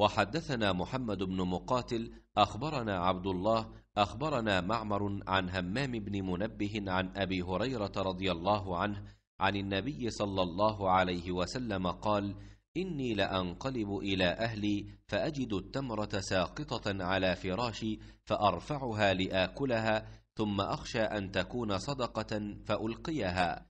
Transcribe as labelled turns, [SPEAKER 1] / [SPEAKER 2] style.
[SPEAKER 1] وحدثنا محمد بن
[SPEAKER 2] مقاتل اخبرنا عبد الله اخبرنا معمر عن همام بن منبه عن ابي هريره رضي الله عنه عن النبي صلى الله عليه وسلم قال اني لانقلب الى اهلي فاجد التمره ساقطه على فراشي فارفعها لاكلها ثم اخشى ان تكون
[SPEAKER 1] صدقه فالقيها